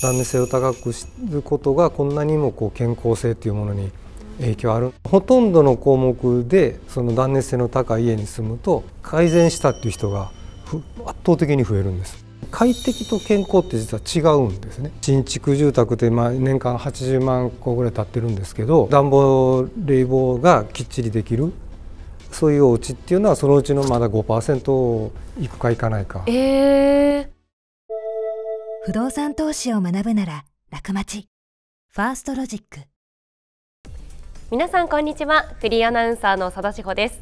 断熱性を高くすることがこんなにもこう健康性というものに影響あるほとんどの項目でその断熱性の高い家に住むと改善したっていう人が圧倒的に増えるんです快適と健康って実は違うんですね新築住宅ってまあ年間80万戸ぐらい建ってるんですけど暖房冷房がきっちりできるそういうお家っていうのはそのうちのまだ5%いくかいかないか。えー不動産投資を学ぶなら楽町ファーストロジック皆さんこんにちはフリーアナウンサーの佐田志保です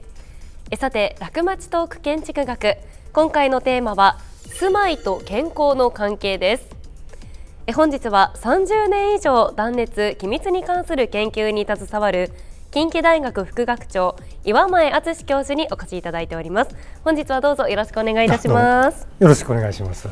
えさて楽町トーク建築学今回のテーマは住まいと健康の関係ですえ本日は30年以上断熱機密に関する研究に携わる近畿大学副学長岩前敦教授にお越しいただいております本日はどうぞよろしくお願いいたしますよろしくお願いします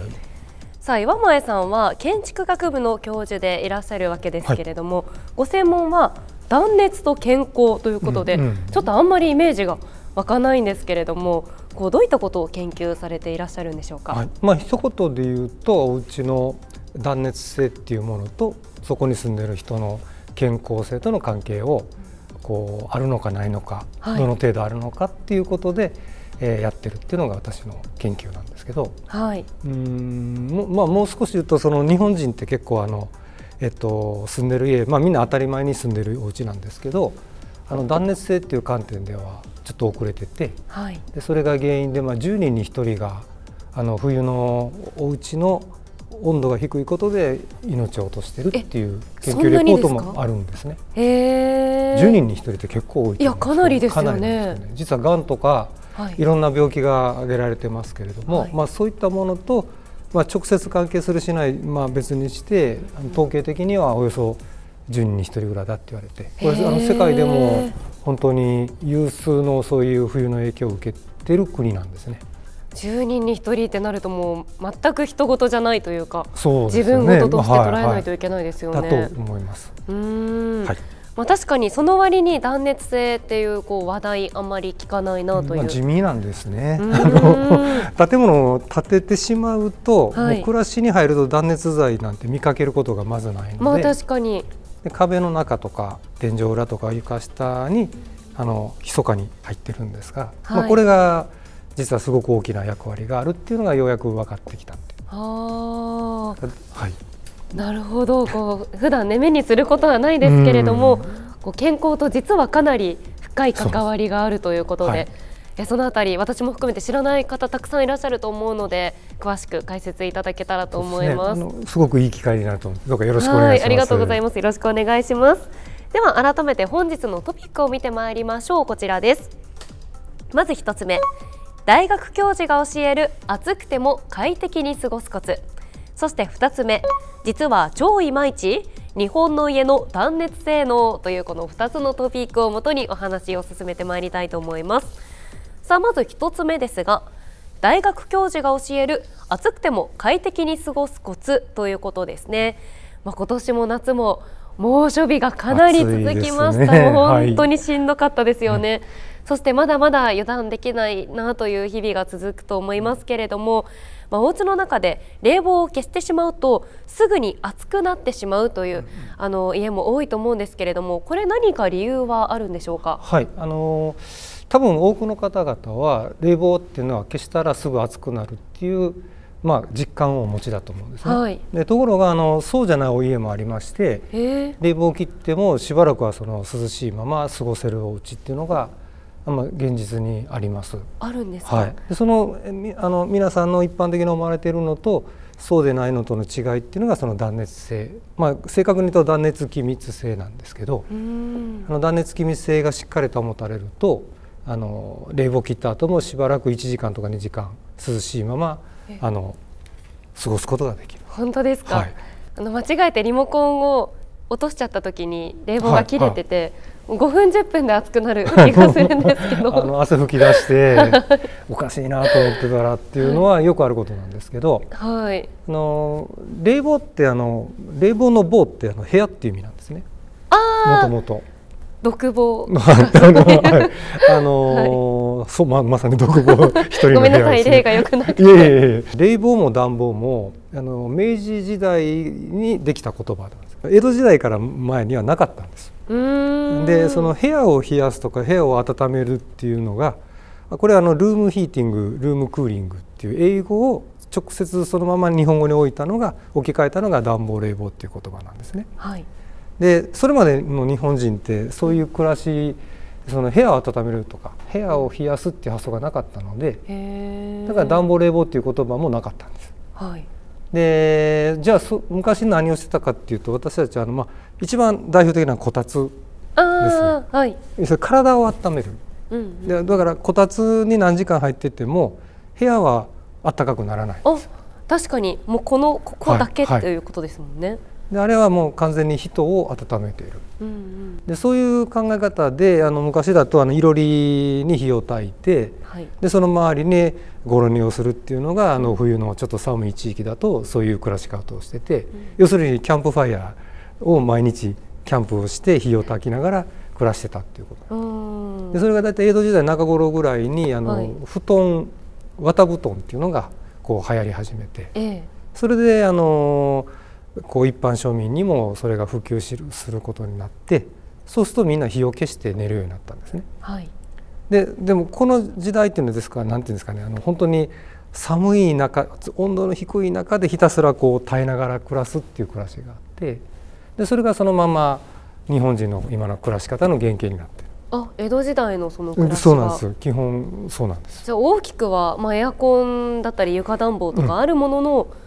さあ岩前さんは建築学部の教授でいらっしゃるわけですけれども、はい、ご専門は断熱と健康ということで、うんうん、ちょっとあんまりイメージが湧かないんですけれどもこうどういったことを研究されていらっしゃるんでしょうか、はい、まあ一言で言うとお家の断熱性っていうものとそこに住んでる人の健康性との関係をこうあるのかないのか、はい、どの程度あるのかっていうことで、えー、やってるっていうのが私の研究なんです。けど、はい、うんまあ、もう少し言うとその日本人って結構あの、えっと、住んでる家、まあ、みんな当たり前に住んでるお家なんですけどあの断熱性っていう観点ではちょっと遅れてて、はい、でそれが原因で、まあ、10人に1人があの冬のお家の温度が低いことで命を落としてるっていう研究レポートもあるんですね。す10人に1人って結構多いいやかなりですよね、ね、実はがんとかはい、いろんな病気が挙げられてますけれども、はい、まあ、そういったものと、まあ、直接関係するしない、まあ、別にして統計的にはおよそ10人に1人ぐらいだって言われてこれあの世界でも本当に有数のそういう冬の影響を受けてる国なんですね。10人に1人ってなるともう全く人事じゃないというかそう、ね、自分事として捉えないといけないですよね。はいはい、だと思います。うん、はいまあ、確かにその割に断熱性っていうこう話題あんまり聞かないなという、まあ、地味なんですね 建物を建ててしまうと、はい、う暮らしに入ると断熱材なんて見かけることがまずないので、まあ、確かにで壁の中とか天井裏とか床下にあの密かに入ってるんですが、はい、まあ、これが実はすごく大きな役割があるっていうのがようやく分かってきたっていう。はいなるほどこう普段ね目にすることはないですけれどもこう健康と実はかなり深い関わりがあるということで。はいそのあたり私も含めて知らない方たくさんいらっしゃると思うので詳しく解説いただけたらと思います、ね、すごくいい機会になると思います。どうかよろしくお願いしますありがとうございますよろしくお願いしますでは改めて本日のトピックを見てまいりましょうこちらですまず一つ目大学教授が教える暑くても快適に過ごすコツそして2つ目実は超いまいち日本の家の断熱性能というこの2つのトピックをもとにお話を進めてまいりたいと思いますさあまず1つ目ですが大学教授が教える暑くても快適に過ごすコツということですね、まあ、今年も夏も猛暑日がかなり続きました、ね、本当にしんどかったですよね、はいそしてまだまだ油断できないなという日々が続くと思いますけれども、まあ、お家の中で冷房を消してしまうとすぐに暑くなってしまうという、あの家も多いと思うんですけれどもこれ何か理由はあるんでしょうか、はいあのー、多分多くの方々は冷房っていうのは消したらすぐ暑くなるっていうまあ、実感をお持ちだと思うんですね、はい、でところがあのそうじゃないお家もありまして冷房を切ってもしばらくはその涼しいまま過ごせるお家っていうのがま現実にあります。あるんですはい、そのあの皆さんの一般的に思われているのとそうでないのとの違いっていうのがその断熱性、まあ、正確に言うと断熱気密性なんですけどあの断熱気密性がしっかり保たれるとあの冷房切った後もしばらく1時間とか2時間涼しいままあの過ごすことができる。本当ですか、はい、あの間違えてリモコンを落としちゃった時に冷房が切れてて、はいはい5分10分で熱くなる気がするんですけどあの汗吹き出して おかしいなと思ってたらっていうのはよくあることなんですけど、はい、あの冷房ってあの冷房の棒ってあの部屋っていう意味なんですねもともと。独房 あの、はい、そうままさに独房一人の部屋です、ね、ごめんなさい例が良くなくていえいえ冷房も暖房もあの明治時代にできた言葉なんです江戸時代から前にはなかったんですでその部屋を冷やすとか部屋を温めるっていうのがこれはあのルームヒーティングルームクーリングっていう英語を直接そのまま日本語に置いたのが置き換えたのが暖房冷房っていう言葉なんですね。はい、でそれまでの日本人ってそういう暮らしその部屋を温めるとか部屋を冷やすっていう発想がなかったのでだから暖房冷房っていう言葉もなかったんです。はいでじゃあ昔何をしてたかっていうと私たちはあの、まあ、一番代表的なこたつですね、はい、体を温める、うん、うん、だからこたつに何時間入ってても部屋は暖かくならない確かにもうこのここだけ、はい、ということですもんね、はいであれはもう完全に人を温めている、うんうん、でそういう考え方であの昔だとあのいろりに火を焚いて、はい、でその周りにごろ煮をするっていうのがあの冬のちょっと寒い地域だとそういう暮らし方をしてて、うん、要するにキャンプファイヤーを毎日キャンプをして火を焚きながら暮らしてたっていうこと、でそれが大体江戸時代中頃ぐらいにあの、はい、布団綿布団っていうのがこう流行り始めて、ええ、それであのーこう一般庶民にもそれが普及することになってそうするとみんな火を消して寝るようになったんですね。はい、ででもこの時代っていうのですから何て言うんですかねあの本当に寒い中温度の低い中でひたすらこう耐えながら暮らすっていう暮らしがあってでそれがそのまま日本人の今の暮らし方の原型になってあ江戸時代のその暮らしそうなんです基本そうなんですじゃあ大きくは、まあ、エアコンだったり床暖房とかあるものの、うん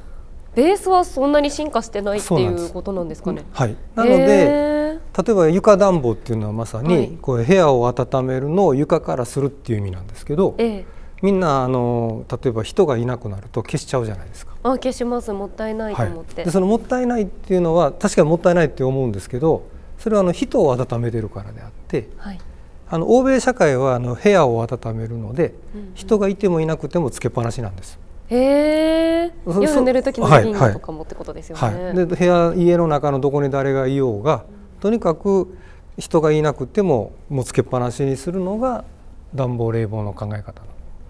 ベースはそんなに進化してないっていうことなんですかね。はい、なので例えば床暖房っていうのはまさにこう部屋を温めるのを床からするっていう意味なんですけど、ええ、みんなあの例えば人がいなくなると消しちゃうじゃないですか。あ消しますもったいないと思って、はい、でそのもったいないっていうのは確かにもったいないって思うんですけどそれはあの人を温めてるからであって、はい、あの欧米社会はあの部屋を温めるので、うんうん、人がいてもいなくてもつけっぱなしなんです。え夜寝る時のリビングとかもってことですよね、はいはい、で部屋家の中のどこに誰がいようがとにかく人がいなくてももうつけっぱなしにするのが暖房冷房の考え方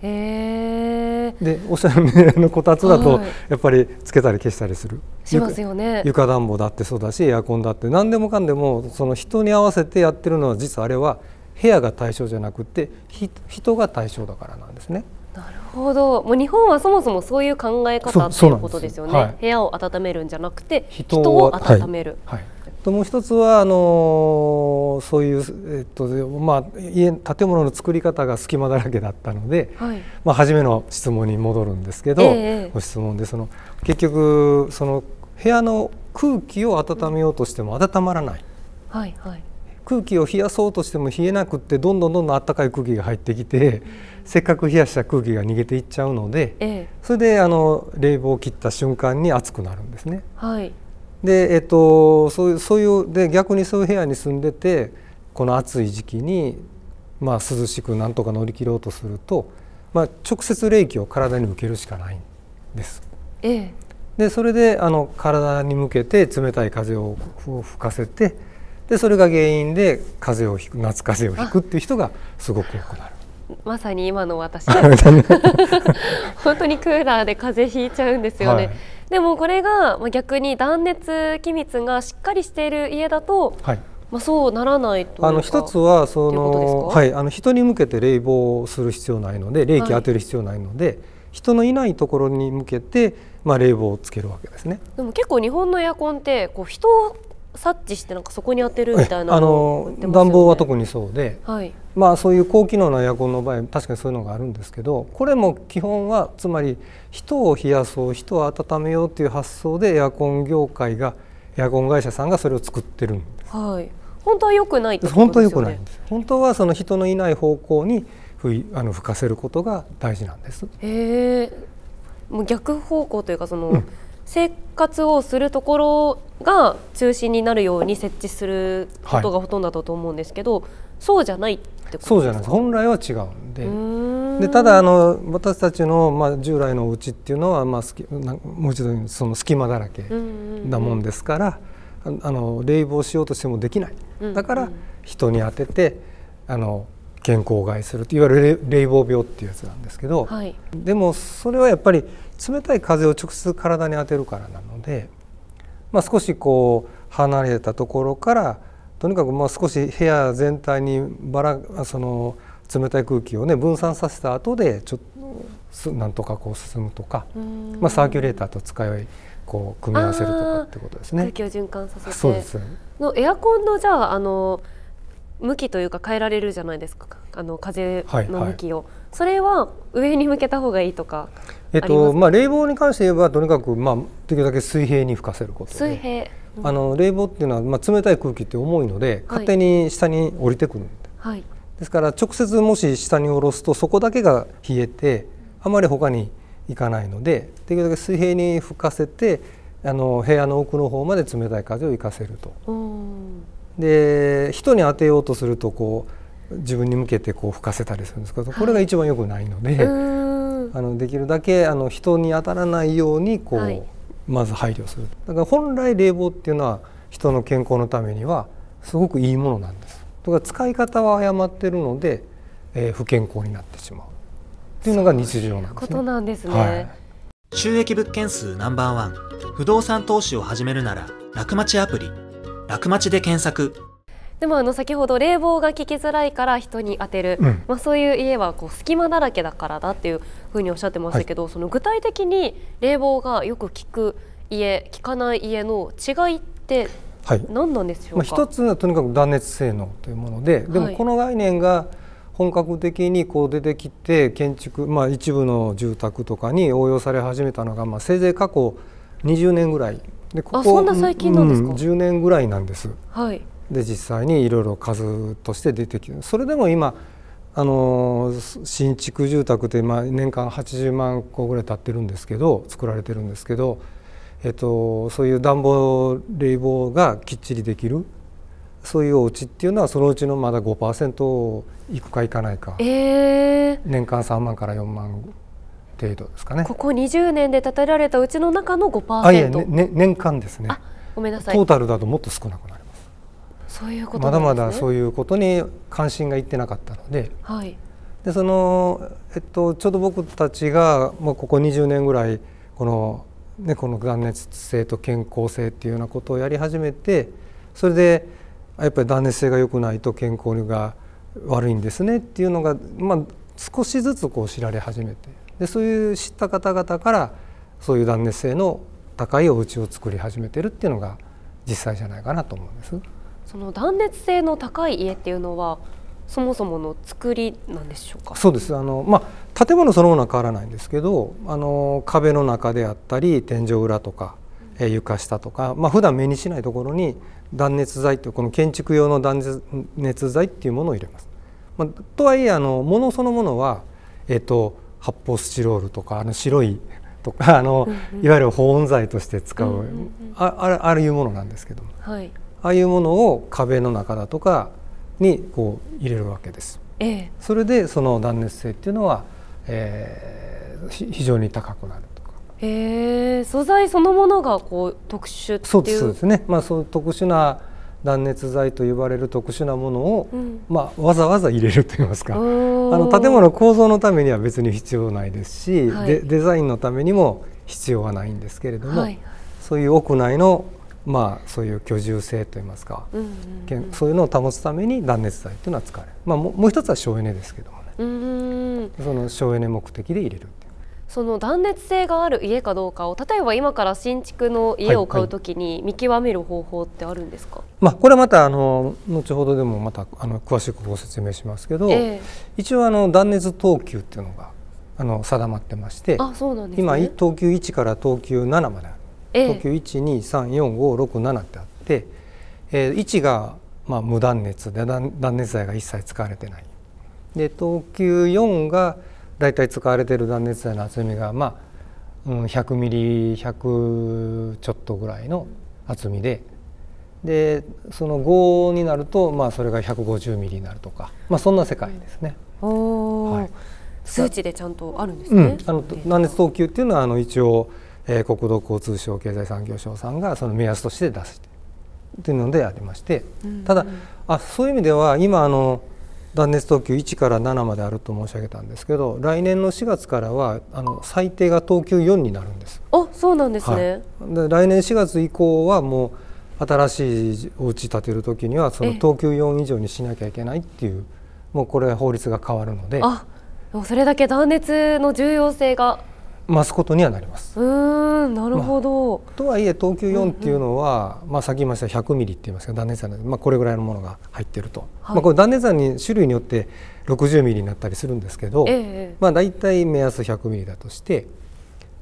へでおしゃれのこたつだとやっぱりつけたり消したりする、しますよね床暖房だってそうだしエアコンだって何でもかんでもその人に合わせてやってるのは実はあれは部屋が対象じゃなくて人が対象だからなんですね。ほどもう日本はそもそもそういう考え方っいうことですよね、はい、部屋を温めるんじゃなくて人を温める。はい、はい、もう一つはあのー、そういう、えっとまあ、家建物の作り方が隙間だらけだったので、はい、まあ、初めの質問に戻るんですけど、えー、ご質問でその結局その部屋の空気を温めようとしても温まらない、はいはい、空気を冷やそうとしても冷えなくってどんどんどんどん暖かい空気が入ってきて、せっかく冷やした空気が逃げていっちゃうので、ええ、それであの冷房を切った瞬間に暑くなるんですね。はい、で、えっと、そういうそういうで逆にそういう部屋に住んでてこの暑い時期に、まあ、涼しくなんとか乗り切ろうとすると、まあ、直接冷気を体に受けるしかないんです。ええ、でそれであの体に向けて冷たい風を吹かせてでそれが原因で風邪をひく夏風邪をひくっていう人がすごく多くなる。まさに今の私 本当にクーラーで風邪ひいちゃうんですよね、はい、でもこれが逆に断熱気密がしっかりしている家だと、はい、まあ、そうならないとあの一つはそのはいあの人に向けて冷房をする必要ないので冷気当てる必要ないので、はい、人のいないところに向けてまあ冷房をつけるわけですねでも結構日本のエアコンってこう人察知してなんかそこに当てるみたいな、ね、あの暖房は特にそうで、はい、まあそういう高機能なエアコンの場合確かにそういうのがあるんですけどこれも基本はつまり人を冷やそう人を温めようという発想でエアコン業界がエアコン会社さんがそれを作ってるんです。はい、本当は良くない、ね、本当は良くないんです。本当はその人のいない方向にふいあの吹かせることが大事なんです。へえ。もう逆方向というかその、うん生活をするところが中心になるように設置することがほとんどだと思うんですけど、はい、そうじゃないってことそうじゃない本来は違うんででただあの私たちの、まあ、従来のお家っていうのは、まあ、もう一度その隙間だらけなもんですから、うんうんうん、あの冷房しようとしてもできない、だから人に当ててあの健康を害するいわゆる冷房病っていうやつなんですけど、はい、でもそれはやっぱり冷たい風を直接体に当てるからなので、まあ、少しこう離れたところからとにかくまあ少し部屋全体にばらその冷たい空気をね分散させた後でちょっとなんとかこう進むとか、まあ、サーキュレーターと使いこう組み合わせるとかってことですね。空気を循環させてそうですのエアコンのじゃああの向きというか変えられるじゃないですかあの風の向きを。はいはいそれは上に向けた方がいいとかえっとまあ、冷房に関して言えばとにかく、まあ、できるだけ水平に吹かせること水平、うん、あの冷房っていうのは、まあ、冷たい空気って重いので、勝手に下に降りてくる、はい、ですから直接もし下に下ろすとそこだけが冷えてあまり他にいかないのでできるだけ水平に吹かせてあの部屋の奥の方まで冷たい風を生かせると。で人に当てようとするとこう自分に向けてこう吹かせたりするんですけどこれが一番よくないので、あのできるだけあの人に当たらないようにこう、はい、まず配慮するだから本来冷房っていうのは人の健康のためにはすごくいいものなんですとか使い方は誤ってるので、えー、不健康になってしまうっていうのが日常なんですね。ことなんですね、収益物件数ナンバーワン不動産投資を始めるなら楽町アプリ楽町で検索でもあの先ほど冷房が効きづらいから人に当てる、うん、まあ、そういう家はこう隙間だらけだからだっていうふうにおっしゃってましたけど、はい、その具体的に冷房がよく効く家効かない家の違いって何なんでしょうか、はい、まあ、一つはとにかく断熱性能というものででもこの概念が本格的にこう出てきて建築、まあ、一部の住宅とかに応用され始めたのが、まあ、せいぜい過去20年ぐらいでここあそんな最近なんですか、うん、10年ぐらいなんです。はいで実際にいろいろ数として出てきてそれでも今あの新築住宅って、まあ、年間80万個ぐらい建ってるんですけど作られてるんですけど、えっと、そういう暖房冷房がきっちりできるそういうお家っていうのはそのうちのまだ5%いくかいかないか、えー、年間3万から4万程度ですかねここ20年で建てられたうちの中の5%あいや、ねね、年間ですねごめんなさいトータルだともっと少なくないそういうこと、ね、まだまだそういうことに関心がいってなかったので,、はい、でその、えっと、ちょうど僕たちが、まあ、ここ20年ぐらいこの、ね、この断熱性と健康性っていうようなことをやり始めてそれでやっぱり断熱性が良くないと健康が悪いんですねっていうのが、まあ、少しずつこう知られ始めてでそういう知った方々からそういう断熱性の高いお家を作り始めてるっていうのが実際じゃないかなと思うんです。その断熱性の高い家っていうのはそもそもの作りなんでしょうかそうですあの、まあ、建物そのものは変わらないんですけどあの壁の中であったり天井裏とか、え床下とか、まあ普段目にしないところに断熱材というこの建築用の断熱材っていうものを入れます。まあ、とはいえあの物そのものは、えっと、発泡スチロールとかあの白いとかあの、うんうん、いわゆる保温材として使う、うんうんうん、あああいうものなんですけども。はいああいうものを壁の中だとかにこう入れるわけです。ええ、それでその断熱性っていうのは、えー、非常に高くなるとか。えー、素材そのものがこう特殊っていうそうですね。まあそう特殊な断熱材と呼ばれる特殊なものを、うん、まあわざわざ入れると言いますか。あの建物構造のためには別に必要ないですし、はい、デデザインのためにも必要はないんですけれども、はい、そういう屋内のまあ、そういう居住性といいますか、そういうのを保つために断熱材というのは使われる、まあ、もう一つは省エネですけどもね、うんその省エネ目的で入れるその断熱性がある家かどうかを例えば今から新築の家を買うときに見極める方法ってあるんですか、はいはい、まあ、これはまたあの後ほどでもまたあの詳しくご説明しますけど、え一応あの断熱等級っていうのがあの定まってましてあそうなんです、ね、今等級1から等級7まである時急1234567ってあって、えー、1がまあ無断熱で断断熱材が一切使われてないで東急4が大体使われてる断熱材の厚みがまあ、うん、100ミリ100ちょっとぐらいの厚みででその5になると、まあ、それが150ミリになるとか、まあ、そんな世界ですね。はい、数値でちゃんとあるんですね、うん、あの断熱等級っていうのはあの一応えー、国土交通省経済産業省さんがその目安として出してというのでありまして、うんうん、ただあそういう意味では今あの断熱等級1から7まであると申し上げたんですけど来年の4月からはあの最低が等級4になるんですあそうなんですね、はい、来年4月以降はもう新しいお家建てる時にはその等級4以上にしなきゃいけないっていうもうこれ法律が変わるのであそれだけ断熱の重要性が増すことにはなります。うんなるほど、まあ、とはいえ等級4っていうのは、うんうん、まあ、先言いました100ミリって言いますけ断熱材まあ、これぐらいのものが入ってると、はい、まあ、これ断熱材に種類によって60ミリになったりするんですけど、ええ、まあ、大体目安100ミリだとして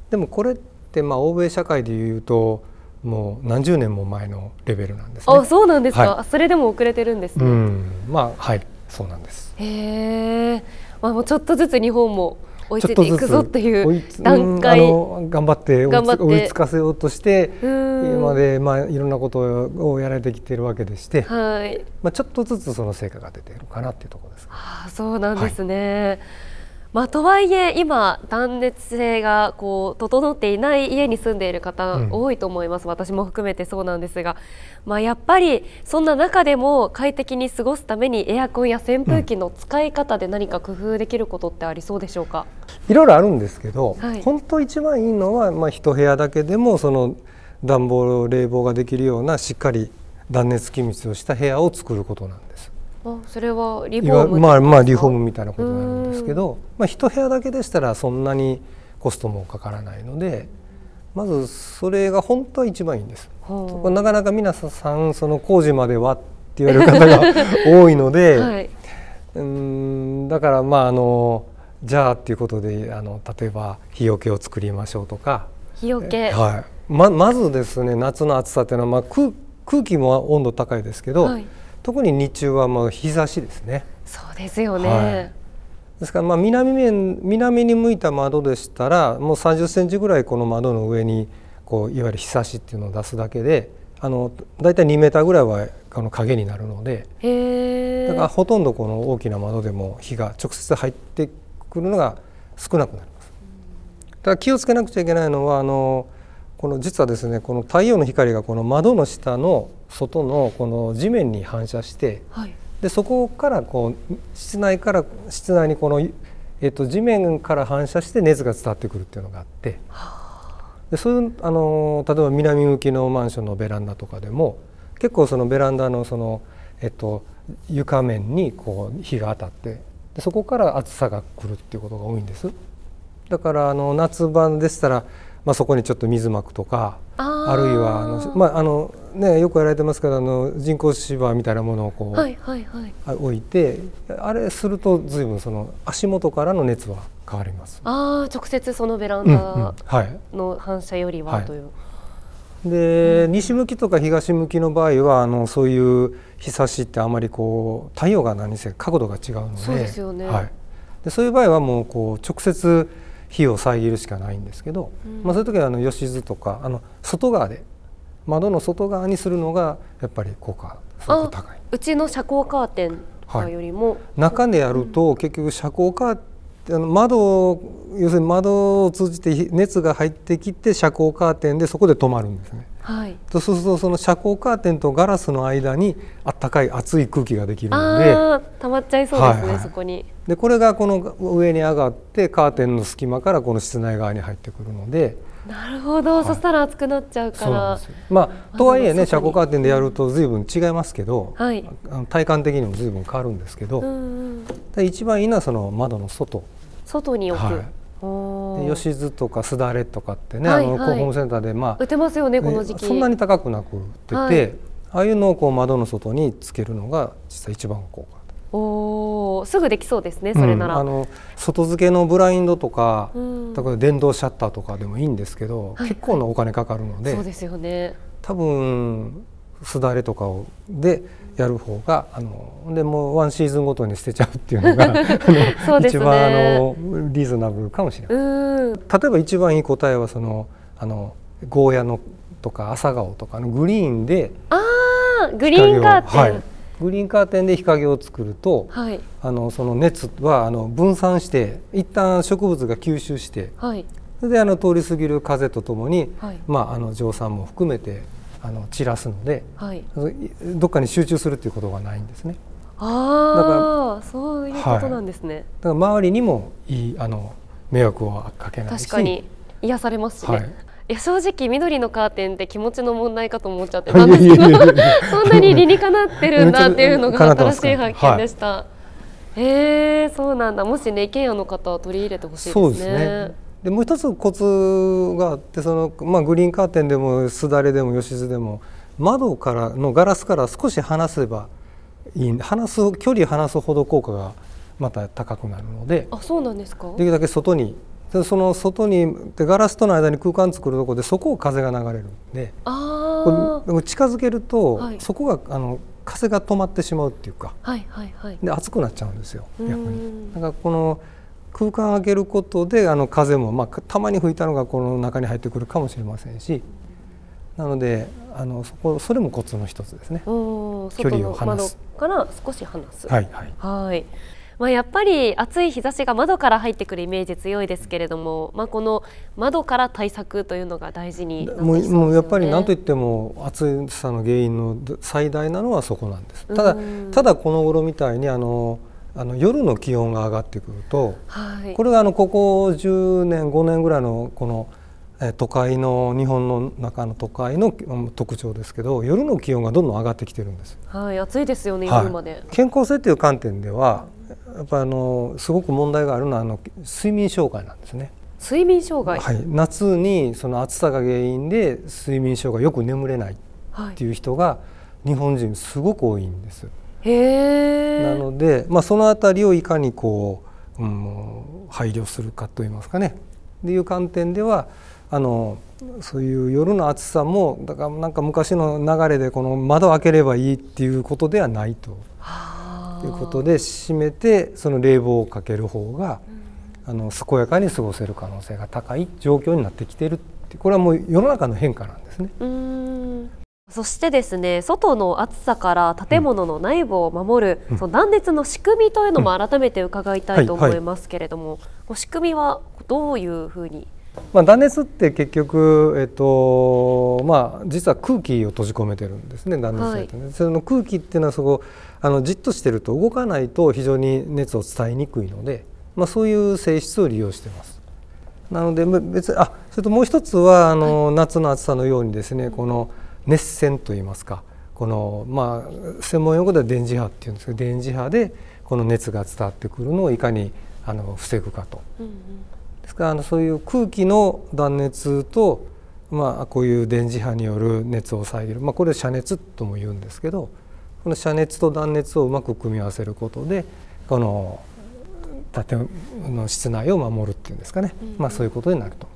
でもこれってまあ欧米社会でいうともう何十年も前のレベルなんです、ね、あそうなんですか、はい、それでも遅れてるんですね。うん、まあはいそうなんです。へえ。まあもうちょっとずつ日本も追いついていくぞっていう段階、うん、頑張って追いつかせようとして今までまあいろんなことをやられてきているわけでして、はいまあ、ちょっとずつその成果が出ているかなっていうところです。あそうなんですね、はいまあ、とはいえ今断熱性がこう整っていない家に住んでいる方多いと思います、うん、私も含めてそうなんですが、まあ、やっぱりそんな中でも快適に過ごすためにエアコンや扇風機の使い方で何か工夫できることってありそうでしょうか、うん、いろいろあるんですけど、はい、本当一番いいのは、まあ、一部屋だけでもその暖房冷房ができるようなしっかり断熱気密をした部屋を作ることなんです。それはリフォームまあまあリフォームみたいなことになるんですけど、まあ、一部屋だけでしたらそんなにコストもかからないのでまずそれが本当は一番いいんです。なかなか皆さんその工事まではって言われる方が多いので、はい、うんだからまああのじゃあっていうことであの例えば日よけを作りましょうとか日よけ、はいま、まずですね夏の暑さっていうのは、まあ、空空気も温度高いですけど、はい特に日中はまあ日差しですね。そうですよね。はい、ですからまあ南面南に向いた窓でしたらもう三十センチぐらいこの窓の上にこういわゆる日差しっていうのを出すだけであのだいたい2メーターぐらいはこの影になるのでだからほとんどこの大きな窓でも日が直接入ってくるのが少なくなります。だから気をつけなくちゃいけないのはあのこの実はですねこの太陽の光がこの窓の下の外のこの地面に反射して、はい、でそこからこう室内から室内にこの、えっと、地面から反射して熱が伝わってくるっていうのがあって、はあ、でそういうあの例えば南向きのマンションのベランダとかでも結構そのベランダのその、えっと、床面にこう日が当たってでそこから暑さが来るっていうことが多いんです。だからあの夏場でしたらまあ、そこにちょっと水まくとかあるいはあの、まああのね、よくやられてますけどあの人工芝みたいなものをこう、はいはいはい、置いてあれすると随分その足元からの熱は変わりますあ直接そのベランダの反射よりはという。うんうんはい、で、西向きとか東向きの場合はあのそういう日差しってあまりこう太陽が何せ角度が違うのでそうですよね、はい、でそういう場合はもうこう直接火を遮るしかないんですけど、うん、まあ、そういう時はあの吉津とかあの外側で窓の外側にするのがやっぱり効果すごく高いうちの遮光カーテンとかよりも、はい、中でやると結局遮光カーテン窓を要するに窓を通じて熱が入ってきて遮光カーテンでそこで止まるんですね。はい、そうするとその遮光カーテンとガラスの間にあったかい熱い空気ができるので溜まっちゃいそうですね、はいはい、そこにでこれがこの上に上がってカーテンの隙間からこの室内側に入ってくるのでなるほど、はい、そしたら熱くなっちゃうからまあとはいえね遮光カーテンでやると随分違いますけど、はい、体感的にも随分変わるんですけど、うんうん、一番いいのはその窓の外外に置く、で吉津とかすだれとかってね、はいはい、あのホームセンターでまあ売ってますよねこの時期そんなに高くなく売ってて、はい、ああいうのをこう窓の外につけるのが実際一番効果おすぐできそうですねそれなら、うん、あの外付けのブラインドとか、うん、例えば電動シャッターとかでもいいんですけど、はい結構なお金かかるのでそうですよね多分すだれとかをでやる方があのでもワンシーズンごとに捨てちゃうっていうのが あの、ね、一番あのリーズナブルかもしれない例えば一番いい答えはそのあのゴーヤのとか朝顔とかのグリーンであグリーンカーテン、はい、グリーンカーテンで日陰を作ると、はい、あのその熱はあの分散して一旦植物が吸収して、はい、それであの通り過ぎる風とともに、はい、まああの蒸散も含めてあの散らすので、はい、どっかに集中するっていうことがないんですね。ああ、そういうことなんですね。はい、だから周りにもいいあの迷惑をかけないし、確かに癒されますしね。はい、いや正直緑のカーテンって気持ちの問題かと思っちゃってたんですけど そんなに理にかなってるんだっていうのが新しい発見でした。へえそうなんだ。もしね、ケアの方取り入れてほしいですね。そうですね。でもう一つコツがあってその、まあ、グリーンカーテンでもすだれでもよしずでも窓からのガラスから少し離せばいい離す距離離すほど効果がまた高くなるのであそうなんですかできるだけ外にその外にでガラスとの間に空間作るとこでそこを風が流れるんであこれ近づけると、はい、そこがあの風が止まってしまうっていうか、はいはいはい、で熱くなっちゃうんですよ逆に。なんかこの空間を空けることであの風も、まあ、たまに吹いたのがこの中に入ってくるかもしれませんしなのであのそこそれもコツの一つですね。距離を離すから少し離す。はい、はい、はいまあ、やっぱり暑い日差しが窓から入ってくるイメージ強いですけれども、まあ、この窓から対策というのが大事に、もうもうやっぱり何といっても暑さの原因の最大なのはそこなんです。ただただこの頃みたいにあのあの夜の気温が上がってくると、はい、これがあのここ10年5年ぐらいのこの都会の日本の中の都会の特徴ですけど夜の気温がどんどん上がってきてるんです。はい、暑いですよね、はい、夜まで。健康性という観点ではやっぱあのすごく問題があるのはあの睡眠障害なんですね。睡眠障害、はい、夏にその暑さが原因で睡眠障害よく眠れないっていう人が日本人すごく多いんです。なので、まあ、その辺りをいかにこう、うん、配慮するかといいますかねっていう観点ではあのそういう夜の暑さもだからなんか昔の流れでこの窓を開ければいいっていうことではないと。いうことで閉めてその冷房をかける方が、うん、あの健やかに過ごせる可能性が高い状況になってきているってこれはもう世の中の変化なんですね。そしてですね外の暑さから建物の内部を守る、うん、その断熱の仕組みというのも改めて伺いたいと思いますけれども、はいはい、仕組みはどういうふうにまあ、断熱って結局、えっとまあ、実は空気を閉じ込めてるんですね断熱材ってね、はい、その空気っていうのはそこあのじっとしてると動かないと非常に熱を伝えにくいので、まあ、そういう性質を利用してます。なので別あそれともう一つはあの、夏の暑さのようにですねこの、うん熱線といいますかこのまあ専門用語では電磁波っていうんですけど電磁波でこの熱が伝わってくるのをいかにあの防ぐかと。うんうん、ですからあのそういう空気の断熱と、まあ、こういう電磁波による熱を遮る、まあ、これ遮熱とも言うんですけどこの遮熱と断熱をうまく組み合わせることでこの建物の室内を守るっていうんですかね、うんうん、まあ、そういうことになると。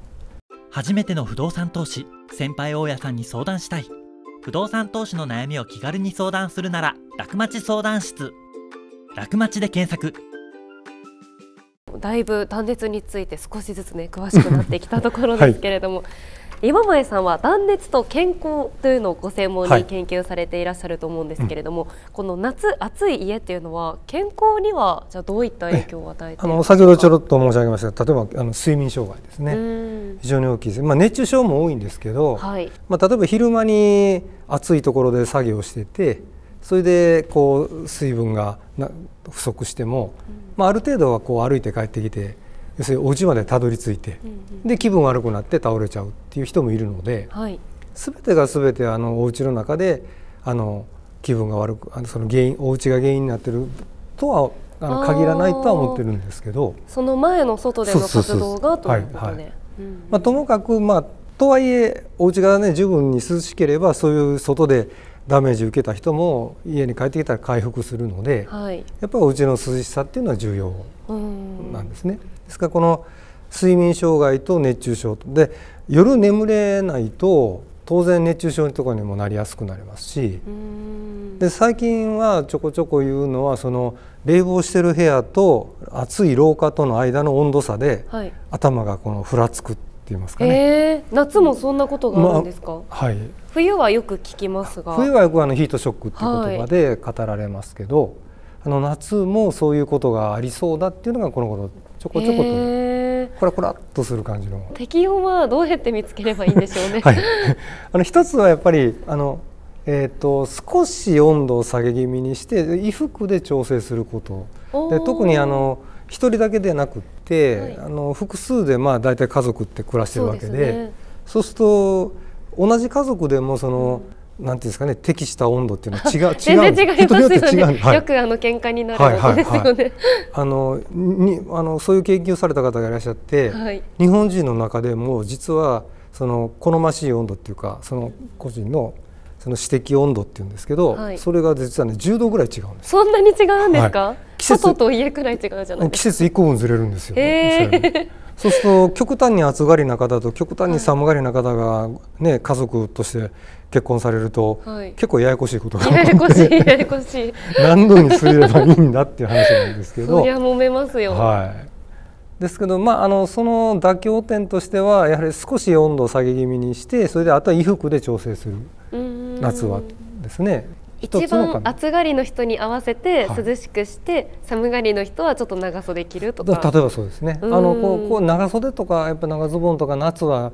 初めての不動産投資先輩大家さんに相談したい不動産投資の悩みを気軽に相談するなら楽町相談室楽町で検索だいぶ断熱について少しずつね詳しくなってきたところですけれども、はい、今前さんは断熱と健康というのをご専門に研究されていらっしゃると思うんですけれども、はいうん、この夏暑い家っていうのは健康にはじゃあどういった影響を与えてあの先ほどちょろっと申し上げました例えばあの睡眠障害ですね。非常に大きいです、まあ、熱中症も多いんですけど、はい、まあ、例えば昼間に暑いところで作業しててそれでこう水分が不足しても、まあ、ある程度はこう歩いて帰ってきて要するにお家までたどり着いて、で気分悪くなって倒れちゃうっていう人もいるので、はい、全てが全てあのお家の中であの気分が悪くあのその原因お家が原因になってるとはあの限らないとは思ってるんですけどその前の外での活動がということで、はいはい、まあ、ともかく、まあ、とはいえお家がね十分に涼しければそういう外でダメージ受けた人も家に帰ってきたら回復するので、はい、やっぱりお家の涼しさっていうのは重要なんですね。ですからこの睡眠障害と熱中症で夜眠れないと当然熱中症とかにもなりやすくなりますしで最近はちょこちょこ言うのはその冷房してる部屋と暑い廊下との間の温度差で、はい、頭がこのふらつくって言いますかね、えー、夏もそんなことがあるんですか、まあ、はい、冬はよく聞きますが冬はよくあのヒートショックっていう言葉で語られますけど、はい、あの夏もそういうことがありそうだっていうのがこのことちょこちょこと、えーコラコラっとする感じの適温はどうやって見つければいいんでしょうね、はい、あの一つはやっぱりあの、えーと、少し温度を下げ気味にして衣服で調整することで特にあの1人だけでなくって、はい、あの複数でまあ大体家族って暮らしてるわけでそう、ね,、すると同じ家族でもその、うんなんていうんですかね適した温度っていうのは 違う全然違いますよねよ,、はい、よくあの喧嘩になることですよね、はいはいはい、あのにあのそういう研究をされた方がいらっしゃって、はい、日本人の中でも実はその好ましい温度っていうかその個人のその指摘温度って言うんですけど、はい、それが実はね10度ぐらい違うんですそんなに違うんですか、はい、季節と家くらい違うじゃない季節1個分ずれるんですよ、そうすると極端に暑がりな方と極端に寒がりな方がね、ね家族として結婚されると、はい、結構ややこしいことが ややこしいややこしい何度にすればいいんだっていう話なんですけどそりゃ揉めますよ、はい、ですけど、まあ、あのその妥協点としてはやはり少し温度を下げ気味にしてそれであとは衣服で調整する夏はですね一番暑がりの人に合わせて涼しくして、はい、寒がりの人はちょっと長袖着るとか例えばそうですねあのこうこう長袖とかやっぱ長ズボンとか夏は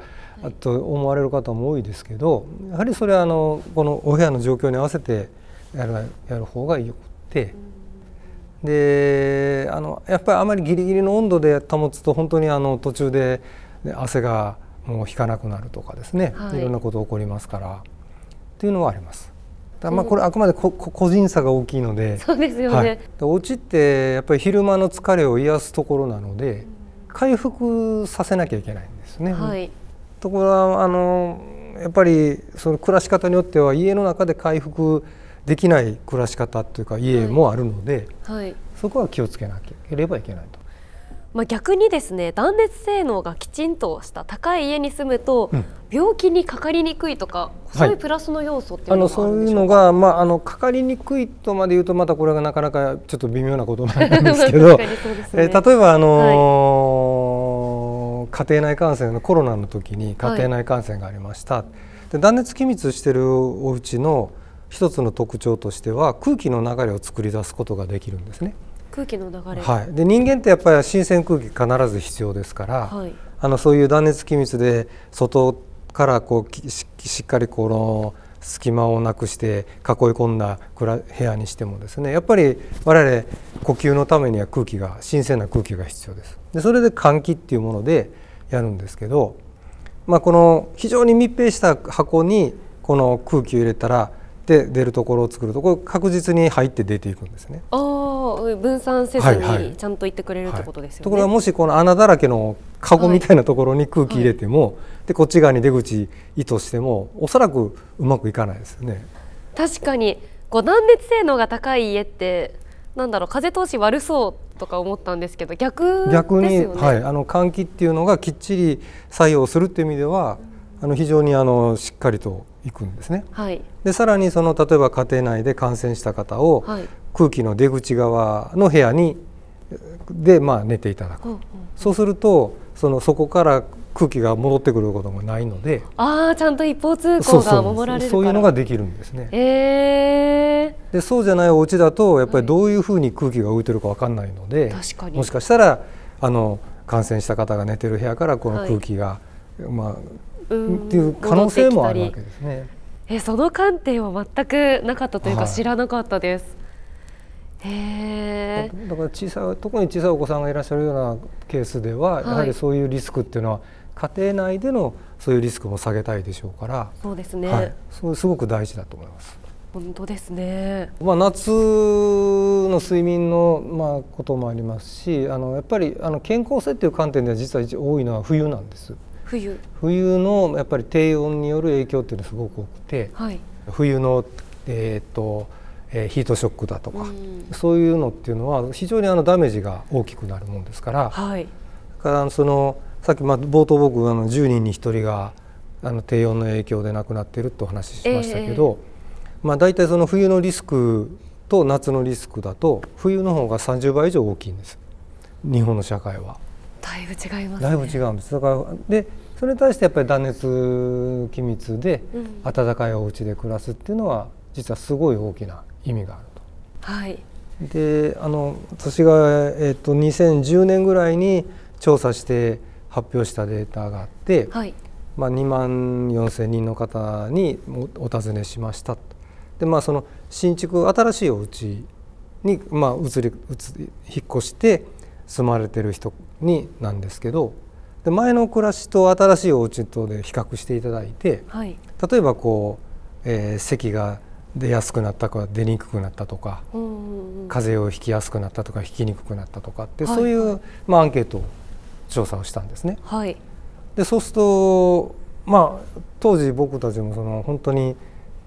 と思われる方も多いですけどやはりそれはあのこのお部屋の状況に合わせてやるやる方がよくて。であのやっぱりあまりギリギリの温度で保つと本当にあの途中で汗がもう引かなくなるとかですね、はい、いろんなこと起こりますからっていうのはあります。だまあこれあくまでこ個人差が大きいのでそうですよね、はい、お家ってやっぱり昼間の疲れを癒すところなので回復させなきゃいけないんですね。はい、ところはあのやっぱりその暮らし方によっては家の中で回復できない暮らし方というか家もあるので、はいはい、そこは気をつけなければいけないと。まあ、逆にですね断熱性能がきちんとした高い家に住むと、うん、病気にかかりにくいとか、そういうプラスの要素っていうのが、はい、そういうのが、まあ、あのかかりにくいとまで言うとまたこれがなかなかちょっと微妙なことなんですけど、ね、え例えば、あのー家庭内感染のコロナの時に家庭内感染がありました、はい、で断熱気密してるお家の一つの特徴としては空気の流れを作り出すことができるんですね空気の流れ、はい、で人間ってやっぱり新鮮空気必ず必要ですから、はい、あのそういう断熱気密で外からこうしっかりこの隙間をなくして囲い込んだ部屋にしてもですねやっぱり我々呼吸のためには空気が新鮮な空気が必要ですでそれで換気っていうものでやるんですけど、まあ、この非常に密閉した箱にこの空気を入れたらで出るところを作るとこれ確実に入って出ていくんですね。分散せずにちゃんと行ってくれるってことですよね。ところがもしこの穴だらけのカゴみたいなところに空気入れても、はいはい、でこっち側に出口意図してもおそらくうまくいかないですよね。確かにこう断熱性能が高い家ってなんだろう風通し悪そうとか思ったんですけど逆、ね、逆に、はい、あの換気っていうのがきっちり作用するっていう意味では、うん、あの非常にあのしっかりといくんですね。はい、でさらにその例えば家庭内で感染した方を、はい、空気の出口側の部屋にで、まあ、寝ていただく、うんうん、そうするとそのそこから空気が戻ってくることもないのでああちゃんと一方通行が守られるそういうのができるんですね、えー、でそうじゃないお家だとやっぱりどういうふうに空気が浮いてるかわかんないので、はい、もしかしたらあの感染した方が寝てる部屋からこの空気が、はい、まあっていう可能性もあるわけですねえその観点は全くなかったというか知らなかったです、はいへだから小さい特に小さいお子さんがいらっしゃるようなケースでは、はい、やはりそういうリスクっていうのは家庭内でのそういうリスクも下げたいでしょうからそうですね、はい、そすごく大事だと思います。本当ですね、まあ、夏の睡眠の、まあ、こともありますしあのやっぱりあの健康性っていう観点では実は多いのは冬なんです冬冬のやっぱり低温による影響っていうのはすごく多くて、はい、冬の、えーとえー、ヒートショックだとか、うそういうのっていうのは非常にあのダメージが大きくなるもんですから、はい、だからそのさっきまあ冒頭僕あの10人に1人があの低温の影響で亡くなっているとお話ししましたけど、えー、まあ、大体その冬のリスクと夏のリスクだと冬の方が30倍以上大きいんです日本の社会は。だいぶ違います、ね、だいぶ違うんですだからでそれに対してやっぱり断熱気密で暖かいお家で暮らすっていうのは実はすごい大きな意味があると。はい、であの私が、えっと2010年ぐらいに調査して発表したデータがあって、はい、まあ、2万4,000人の方にお尋ねしましたとで、まあ、その新築新しいお家に、まあ、移り移り引っ越して住まれてる人になんですけどで前の暮らしと新しいお家とで比較していただいて、はい、例えばこう、えー、席が出やすくなったか出にくくなったとか、うんうんうん、風邪をひきやすくなったとかひきにくくなったとかって、はい、そういう、まあ、アンケートを調査をしたんですね。はい、でそうすると、まあ、当時僕たちもその本当に、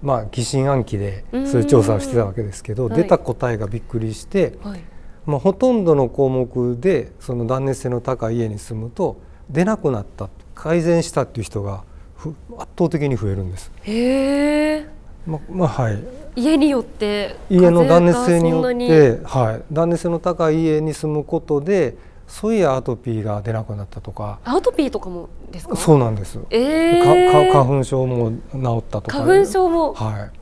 まあ、疑心暗鬼でそういう調査をしてたわけですけど、出た答えがびっくりして、はい、まあ、ほとんどの項目でその断熱性の高い家に住むと出なくなった改善したっていう人が圧倒的に増えるんです。へーままあはい、家によって家の断熱性によって、はい、断熱性の高い家に住むことでそういうアトピーが出なくなったとかアトピーとかもですかそうなんです、えー、花粉症も治ったとか花粉症もはい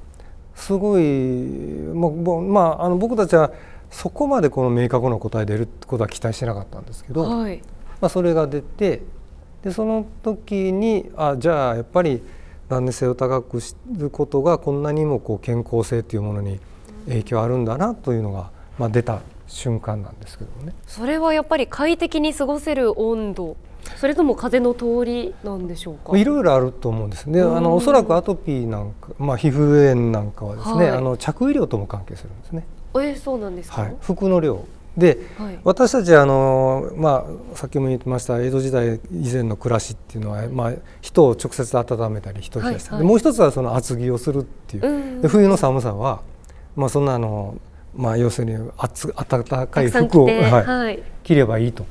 すごいもうまああの僕たちはそこまでこの明確な答え出るってことは期待してなかったんですけど、はい、まあ、それが出てでその時にあじゃあやっぱりランネ性を高くすることがこんなにもこう健康性というものに影響あるんだなというのが、まあ、出た瞬間なんですけどもねそれはやっぱり快適に過ごせる温度それとも風の通りなんでしょうかいろいろあると思うんですね、あのおそらくアトピーなんか、まあ、皮膚炎なんかはですね、はい、あの着衣量とも関係するんですねえそうなんですか、はい、服の量で、はい、私たちあの、まあ、さっきも言ってました江戸時代以前の暮らしっていうのは、まあ、人を直接温めたり人を冷やしたり、はいはい、もう一つはその厚着をするっていう、で冬の寒さは、まあ、そんなあのまあ、要するに暑暖かい服を、はいはい、着ればいいと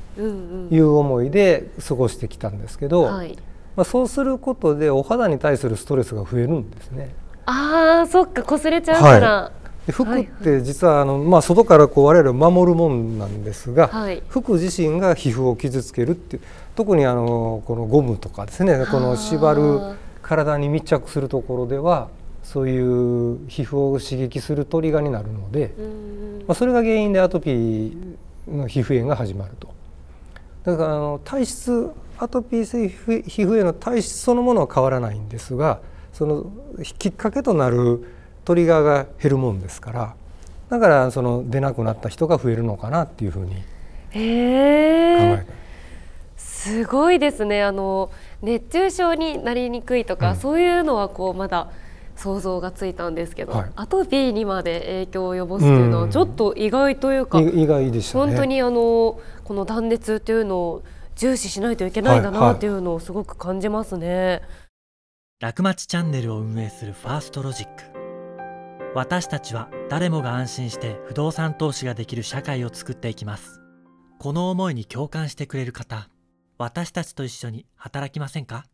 いう思いで過ごしてきたんですけど、はい、まあ、そうすることでお肌に対するストレスが増えるんですね。あーそっか擦れちゃうから、服って実はあの、まあ、外からこう我々守るもんなんですが、はい、服自身が皮膚を傷つけるっていう特にあのこのゴムとかですねこの縛る体に密着するところではそういう皮膚を刺激するトリガーになるので、まあ、それが原因でアトピーの皮膚炎が始まると。だからあの体質アトピー性皮膚炎の体質そのものは変わらないんですがそのきっかけとなるトリガーが減るもんですからだからその出なくなった人が増えるのかなっていうふうに考えて、すごいですねあの熱中症になりにくいとか、うん、そういうのはこうまだ。想像がついたんですけど、はい、アトピーにまで影響を及ぼすというのはちょっと意外というか、うん、意外でした、ね、本当にあのこの断熱というのを重視しないといけないんだなというのをすごく感じますね。楽、はい、町チャンネルを運営するファーストロジック私たちは誰もが安心して不動産投資ができる社会を作っていきますこの思いに共感してくれる方私たちと一緒に働きませんか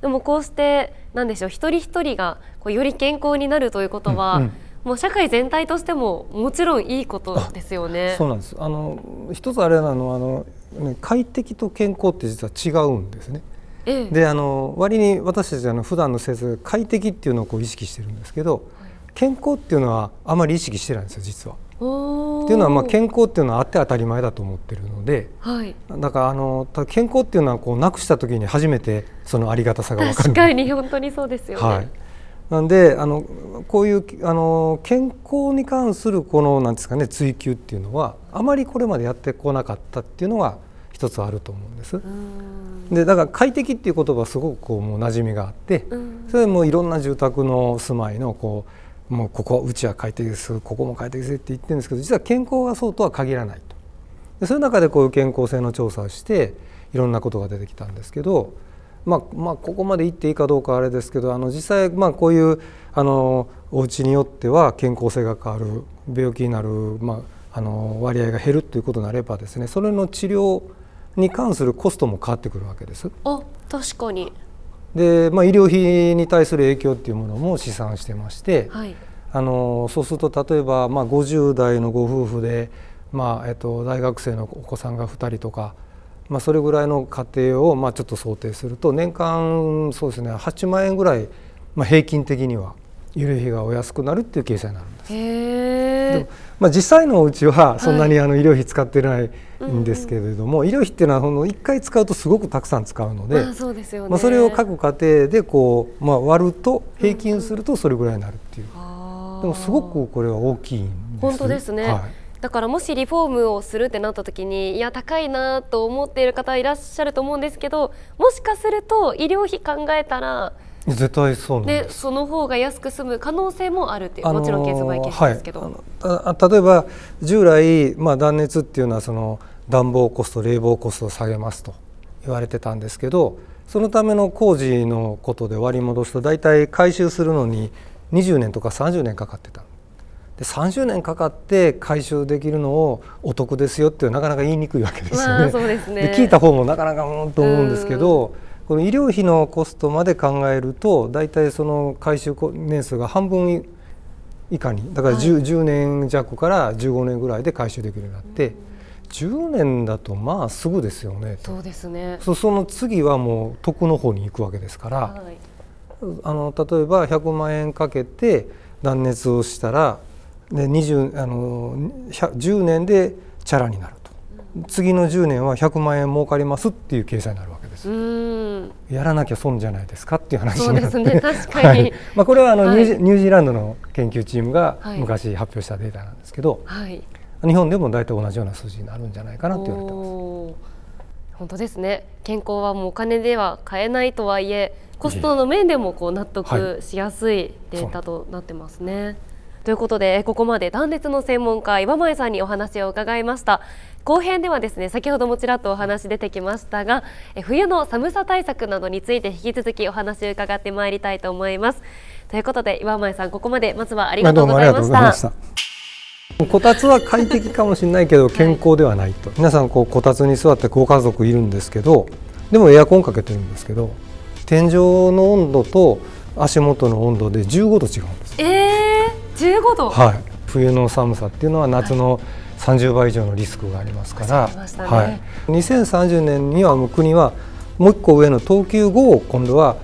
でもこうして何でしょう一人一人がこうより健康になるということは、うんうん、もう社会全体としてももちろんいいことですよね。そうなんですあの一つあれなのあの、ね、快適と健康って実は違うんですね。ええ、であの割に私たちあの普段の生活快適っていうのをこう意識してるんですけど、健康っていうのはあまり意識してないんですよ実は。っていうのはまあ健康っていうのはあって当たり前だと思ってるので、はい、だからあのだ健康っていうのはこうなくした時に初めてそのありがたさが分かる確かに本当にそうですよ、ね、はい、なんであのこういうあの健康に関するこのなんですかね追求っていうのはあまりこれまでやってこなかったっていうのが一つあると思うんです。でだから快適っていう言葉はすごくこうもう馴染みがあって、それもいろんな住宅の住まいのこうもうここうちは快適ですここも快適ですって言ってるんですけど実は健康がそうとは限らないとでそういう中でこういう健康性の調査をしていろんなことが出てきたんですけど、まあ、まあここまで行っていいかどうかあれですけどあの実際まあこういうあのお家によっては健康性が変わる病気になる、まあ、あの割合が減るということになればですねそれの治療に関するコストも変わってくるわけです。あ確かにで、まあ、医療費に対する影響っていうものも試算してまして、はい、あのそうすると例えば、まあ、50代のご夫婦で、まあえっと、大学生のお子さんが2人とか、まあ、それぐらいの家庭を、まあ、ちょっと想定すると年間そうですね8万円ぐらい、まあ、平均的にはゆる費がお安くなるっていう計算になるんです。まあ、実際のお家はそんなにあの医療費使ってないんですけれども、はいうん、医療費っていうのはその1回使うとすごくたくさん使うので、そうですよねそれを各家庭でこう、まあ、割ると平均するとそれぐらいになるっていう、うん、でもすごくこれは大きいんです。本当ですね、はいだからもしリフォームをするってなった時にいや高いなと思っている方いらっしゃると思うんですけどもしかすると医療費考えたら絶対そうなんでその方が安く済む可能性もあるっていう、もちろんケースバイケースですけど、はい、例えば従来、まあ、断熱っていうのはその暖房コスト冷房コストを下げますと言われてたんですけどそのための工事のことで割り戻すと大体回収するのに20年とか30年かかってたで30年かかって回収できるのをお得ですよっていうなかなか言いにくいわけですよね。まあ、そうですね聞いた方もなかなかうんと思うんですけど。この医療費のコストまで考えると大体その回収年数が半分以下にだから 10,、はい、10年弱から15年ぐらいで回収できるようになって。うん10年だとまあすぐですよねそうですねその次はもう得の方に行くわけですから、はい、あの例えば100万円かけて断熱をしたらで20あの10年でチャラになると、うん、次の10年は100万円儲かりますっていう計算になるわけです。やらなきゃ損じゃないですかっていう話そうですね 確かに、はい、まあ、これはあのニュージ、はい、ニュージーランドの研究チームが昔発表したデータなんですけど、はい、日本でも大体同じような数字になるんじゃないかなと言われてます本当ですね健康はもうお金では買えないとはいえコストの面でもこう納得しやすいデータとなってますね。ということでここまで断熱の専門家岩前さんにお話を伺いました後編ではですね先ほどもちらっとお話出てきましたが冬の寒さ対策などについて引き続きお話を伺ってまいりたいと思いますということで岩前さんここまでまずはありがとうございましたこたつは快適かもしれないけど健康ではないと、はい、皆さんこうこたつに座ってご家族いるんですけどでもエアコンかけてるんですけど天井の温度と足元の温度で15度違うんです、えー、15度、はい、冬の寒さっていうのは夏の30倍以上のリスクがありますから、はい、2030年にはもう国はもう1個上の等級5を今度は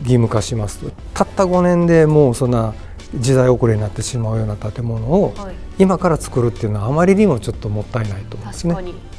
義務化しますと、たった5年でもうそんな時代遅れになってしまうような建物を今から作るっていうのはあまりにもちょっともったいないと思うんですね。